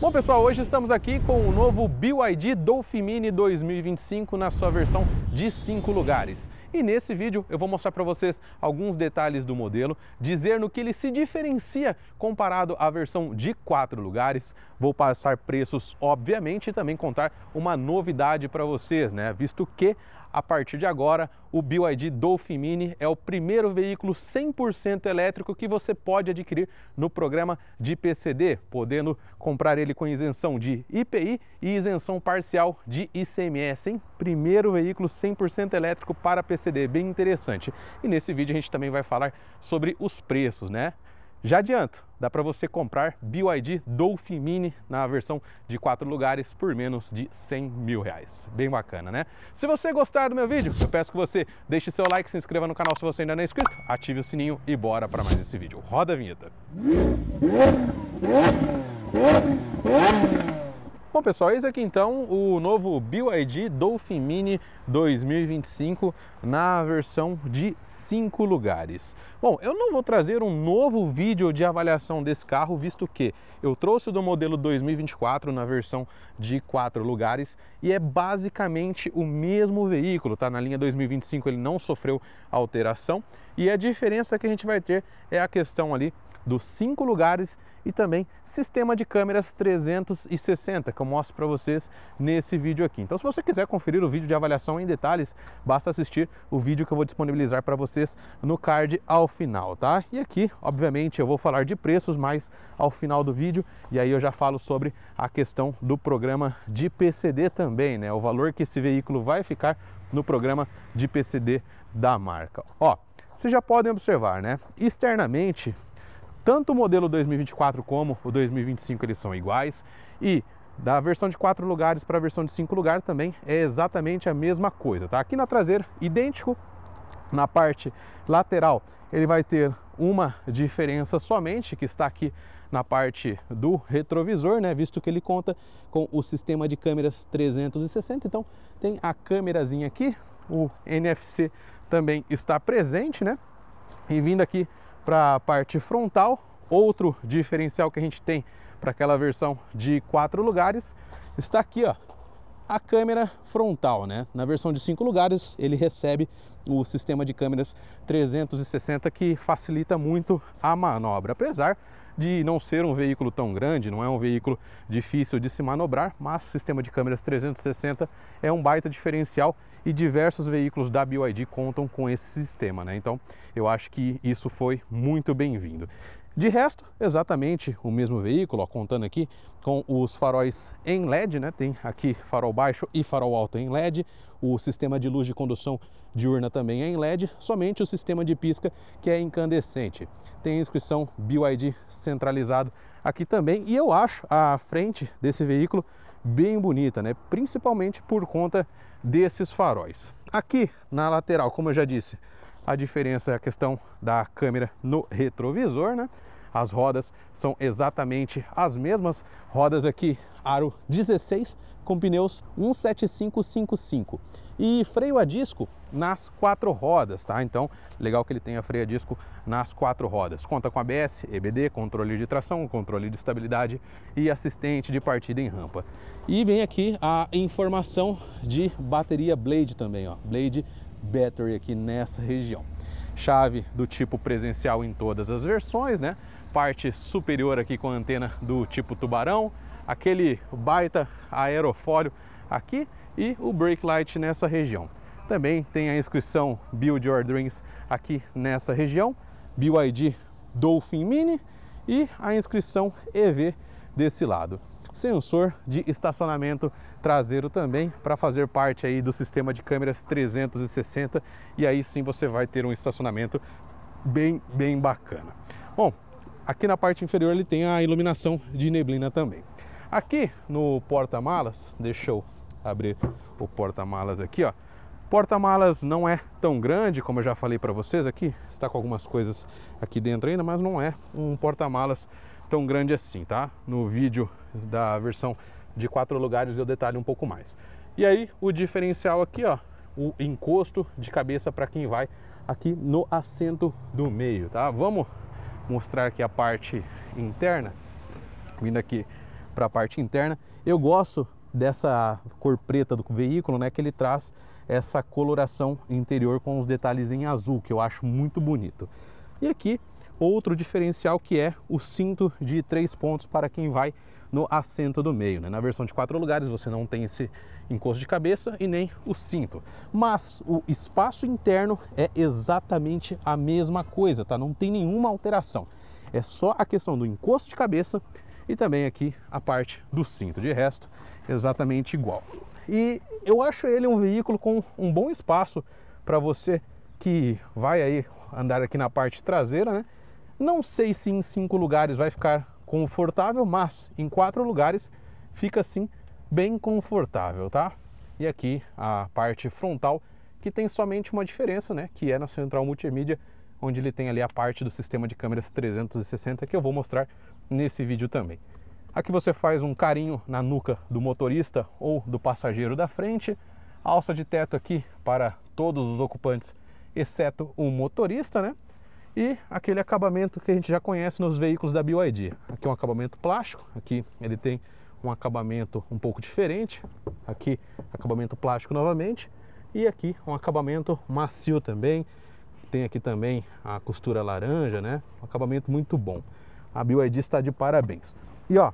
Bom pessoal, hoje estamos aqui com o novo BYD Mini 2025 na sua versão de 5 lugares. E nesse vídeo eu vou mostrar para vocês alguns detalhes do modelo, dizer no que ele se diferencia comparado à versão de 4 lugares, vou passar preços obviamente e também contar uma novidade para vocês, né? Visto que a partir de agora, o BYD Dolphin Mini é o primeiro veículo 100% elétrico que você pode adquirir no programa de PCD, podendo comprar ele com isenção de IPI e isenção parcial de ICMS, hein? Primeiro veículo 100% elétrico para PCD, bem interessante. E nesse vídeo a gente também vai falar sobre os preços, né? Já adianto, dá para você comprar BYD Dolphin Mini na versão de quatro lugares por menos de 100 mil reais. Bem bacana, né? Se você gostar do meu vídeo, eu peço que você deixe seu like, se inscreva no canal se você ainda não é inscrito, ative o sininho e bora para mais esse vídeo. Roda a vinheta! Bom, pessoal, eis aqui então o novo BYD Dolphin Mini 2025 na versão de 5 lugares. Bom, eu não vou trazer um novo vídeo de avaliação desse carro, visto que eu trouxe do modelo 2024 na versão de 4 lugares e é basicamente o mesmo veículo, tá? Na linha 2025 ele não sofreu alteração e a diferença que a gente vai ter é a questão ali dos cinco lugares e também sistema de câmeras 360 que eu mostro para vocês nesse vídeo aqui. Então se você quiser conferir o vídeo de avaliação em detalhes, basta assistir o vídeo que eu vou disponibilizar para vocês no card ao final, tá? E aqui, obviamente, eu vou falar de preços mais ao final do vídeo e aí eu já falo sobre a questão do programa de PCD também, né? O valor que esse veículo vai ficar no programa de PCD da marca. Ó, vocês já podem observar, né? Externamente, tanto o modelo 2024 como o 2025 eles são iguais e da versão de 4 lugares para a versão de 5 lugares também é exatamente a mesma coisa, tá? Aqui na traseira, idêntico. Na parte lateral, ele vai ter uma diferença somente, que está aqui na parte do retrovisor, né? Visto que ele conta com o sistema de câmeras 360, então tem a câmerazinha aqui, o NFC também está presente, né? E vindo aqui para a parte frontal. Outro diferencial que a gente tem para aquela versão de quatro lugares está aqui, ó, a câmera frontal, né? Na versão de cinco lugares, ele recebe o sistema de câmeras 360 que facilita muito a manobra, apesar de não ser um veículo tão grande, não é um veículo difícil de se manobrar, mas sistema de câmeras 360 é um baita diferencial e diversos veículos da BYD contam com esse sistema, né? Então, eu acho que isso foi muito bem-vindo. De resto, exatamente o mesmo veículo, ó, contando aqui com os faróis em LED, né? Tem aqui farol baixo e farol alto em LED, o sistema de luz de condução diurna também é em LED, somente o sistema de pisca que é incandescente. Tem a inscrição BYD centralizado aqui também e eu acho a frente desse veículo bem bonita, né? Principalmente por conta desses faróis. Aqui na lateral, como eu já disse, a diferença é a questão da câmera no retrovisor, né? As rodas são exatamente as mesmas rodas aqui, aro 16 com pneus 17555 e freio a disco nas quatro rodas, tá? Então, legal que ele tenha freio a disco nas quatro rodas. Conta com ABS, EBD, controle de tração, controle de estabilidade e assistente de partida em rampa. E vem aqui a informação de bateria Blade também, ó. Blade Battery aqui nessa região. Chave do tipo presencial em todas as versões, né? parte superior aqui com a antena do tipo tubarão, aquele baita aerofólio aqui e o brake light nessa região. Também tem a inscrição Build Your Dreams aqui nessa região, BYD Dolphin Mini e a inscrição EV desse lado. Sensor de estacionamento traseiro também para fazer parte aí do sistema de câmeras 360 e aí sim você vai ter um estacionamento bem bem bacana. Bom, Aqui na parte inferior ele tem a iluminação de neblina também. Aqui no porta-malas, deixa eu abrir o porta-malas aqui, ó. Porta-malas não é tão grande, como eu já falei para vocês aqui, está com algumas coisas aqui dentro ainda, mas não é um porta-malas tão grande assim, tá? No vídeo da versão de quatro lugares eu detalho um pouco mais. E aí o diferencial aqui, ó, o encosto de cabeça para quem vai aqui no assento do meio, tá? Vamos mostrar aqui a parte interna, vindo aqui para a parte interna. Eu gosto dessa cor preta do veículo, né, que ele traz essa coloração interior com os detalhes em azul, que eu acho muito bonito. E aqui outro diferencial que é o cinto de três pontos para quem vai no assento do meio. Né? Na versão de quatro lugares você não tem esse encosto de cabeça e nem o cinto. Mas o espaço interno é exatamente a mesma coisa, tá? Não tem nenhuma alteração. É só a questão do encosto de cabeça e também aqui a parte do cinto. De resto, exatamente igual. E eu acho ele um veículo com um bom espaço para você que vai aí andar aqui na parte traseira, né? Não sei se em cinco lugares vai ficar confortável, mas em quatro lugares fica assim bem confortável, tá? E aqui a parte frontal que tem somente uma diferença, né, que é na central multimídia, onde ele tem ali a parte do sistema de câmeras 360 que eu vou mostrar nesse vídeo também. Aqui você faz um carinho na nuca do motorista ou do passageiro da frente, alça de teto aqui para todos os ocupantes, exceto o motorista, né? E aquele acabamento que a gente já conhece nos veículos da BYD. Aqui é um acabamento plástico, aqui ele tem um acabamento um pouco diferente. Aqui acabamento plástico novamente e aqui um acabamento macio também. Tem aqui também a costura laranja, né? Um acabamento muito bom. A BYD está de parabéns. E ó,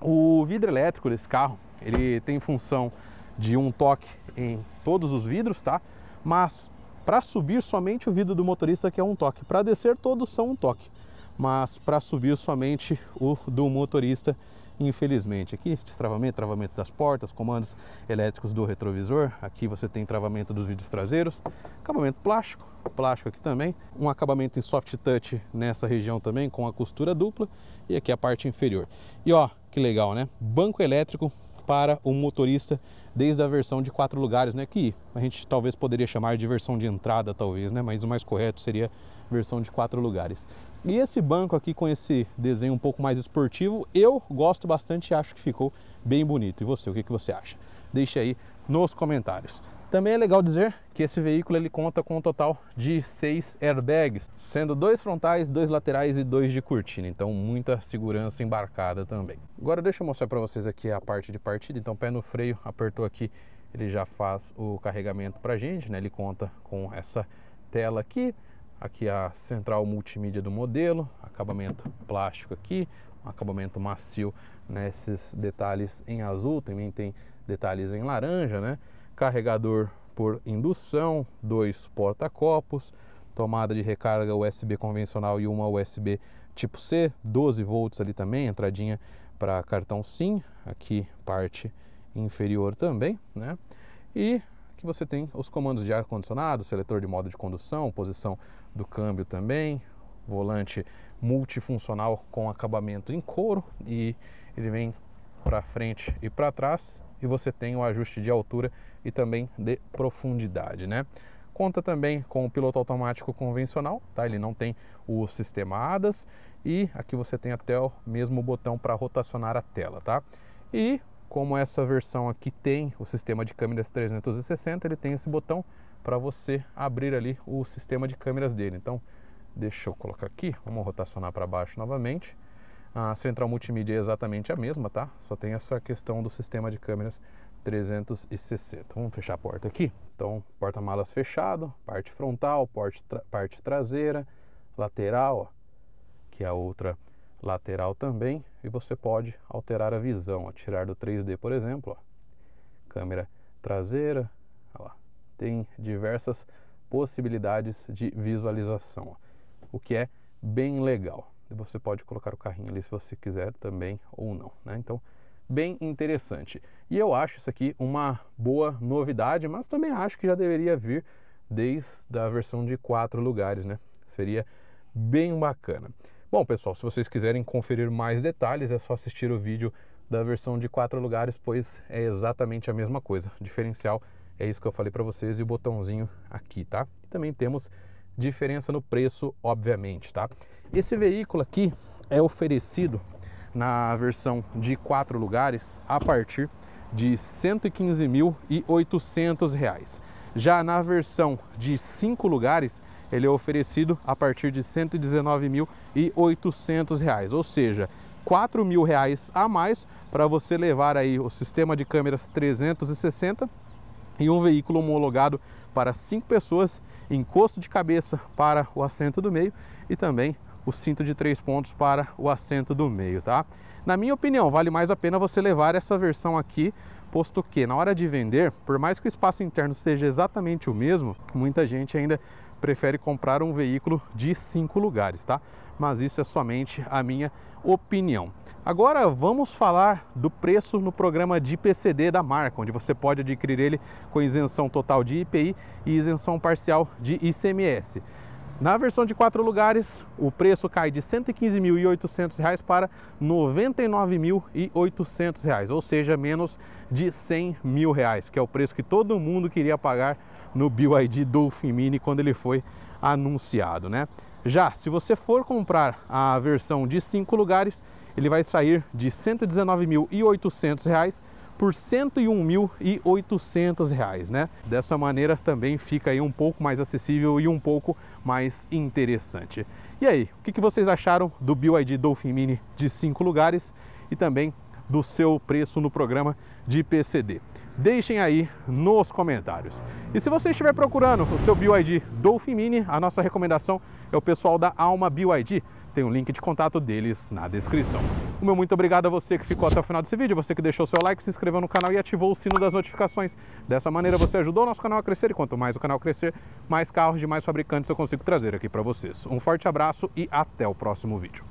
o vidro elétrico desse carro, ele tem função de um toque em todos os vidros, tá? Mas para subir, somente o vidro do motorista que é um toque. Para descer, todos são um toque. Mas para subir, somente o do motorista, infelizmente. Aqui, destravamento, travamento das portas, comandos elétricos do retrovisor. Aqui você tem travamento dos vidros traseiros, acabamento plástico, plástico aqui também. Um acabamento em soft touch nessa região também, com a costura dupla. E aqui a parte inferior. E ó, que legal, né? Banco elétrico para o motorista desde a versão de quatro lugares, né? Que a gente talvez poderia chamar de versão de entrada, talvez, né? Mas o mais correto seria versão de quatro lugares. E esse banco aqui com esse desenho um pouco mais esportivo, eu gosto bastante e acho que ficou bem bonito. E você, o que, que você acha? Deixe aí nos comentários. Também é legal dizer que esse veículo ele conta com um total de seis airbags, sendo dois frontais, dois laterais e dois de cortina, então muita segurança embarcada também. Agora deixa eu mostrar para vocês aqui a parte de partida, então pé no freio, apertou aqui, ele já faz o carregamento para gente, né? ele conta com essa tela aqui, aqui a central multimídia do modelo, acabamento plástico aqui, um acabamento macio nesses né? detalhes em azul, também tem detalhes em laranja, né? carregador por indução, dois porta-copos, tomada de recarga USB convencional e uma USB tipo C, 12 volts ali também, entradinha para cartão SIM, aqui parte inferior também, né? E aqui você tem os comandos de ar-condicionado, seletor de modo de condução, posição do câmbio também, volante multifuncional com acabamento em couro e ele vem para frente e para trás e você tem o ajuste de altura e também de profundidade, né? Conta também com o piloto automático convencional, tá? Ele não tem o sistema ADAS e aqui você tem até o mesmo botão para rotacionar a tela, tá? E como essa versão aqui tem o sistema de câmeras 360, ele tem esse botão para você abrir ali o sistema de câmeras dele. Então, deixa eu colocar aqui, vamos rotacionar para baixo novamente. A central multimídia é exatamente a mesma, tá? Só tem essa questão do sistema de câmeras 360. Vamos fechar a porta aqui. Então, porta-malas fechado, parte frontal, parte, tra parte traseira, lateral, ó, que é a outra lateral também. E você pode alterar a visão, ó, tirar do 3D, por exemplo, ó, câmera traseira, lá, tem diversas possibilidades de visualização, ó, o que é bem legal você pode colocar o carrinho ali se você quiser também ou não, né? Então, bem interessante. E eu acho isso aqui uma boa novidade, mas também acho que já deveria vir desde a versão de quatro lugares, né? Seria bem bacana. Bom, pessoal, se vocês quiserem conferir mais detalhes, é só assistir o vídeo da versão de quatro lugares, pois é exatamente a mesma coisa. O diferencial é isso que eu falei para vocês e o botãozinho aqui, tá? E também temos diferença no preço, obviamente, tá? Esse veículo aqui é oferecido na versão de quatro lugares a partir de R$ 115.800. Já na versão de cinco lugares, ele é oferecido a partir de R$ 119.800, ou seja, R$ reais a mais para você levar aí o sistema de câmeras 360 e um veículo homologado para cinco pessoas, encosto de cabeça para o assento do meio e também o cinto de três pontos para o assento do meio, tá? Na minha opinião, vale mais a pena você levar essa versão aqui, posto que na hora de vender, por mais que o espaço interno seja exatamente o mesmo, muita gente ainda prefere comprar um veículo de cinco lugares, tá? Mas isso é somente a minha opinião. Agora vamos falar do preço no programa de PCD da marca, onde você pode adquirir ele com isenção total de IPI e isenção parcial de ICMS. Na versão de quatro lugares, o preço cai de R$ 115.800 para R$ 99.800, ou seja, menos de R$ 100 mil, reais, que é o preço que todo mundo queria pagar no BYD Dolphin Mini quando ele foi anunciado, né? Já se você for comprar a versão de 5 lugares, ele vai sair de R$ 119.800 por R$ 101.800, né? Dessa maneira também fica aí um pouco mais acessível e um pouco mais interessante. E aí, o que vocês acharam do BYD Dolphin Mini de 5 lugares e também do seu preço no programa de PCD. Deixem aí nos comentários. E se você estiver procurando o seu BYD Dolphin Mini, a nossa recomendação é o pessoal da Alma BYD. Tem o um link de contato deles na descrição. O meu muito obrigado a você que ficou até o final desse vídeo, você que deixou seu like, se inscreveu no canal e ativou o sino das notificações. Dessa maneira você ajudou o nosso canal a crescer e quanto mais o canal crescer, mais carros de mais fabricantes eu consigo trazer aqui para vocês. Um forte abraço e até o próximo vídeo.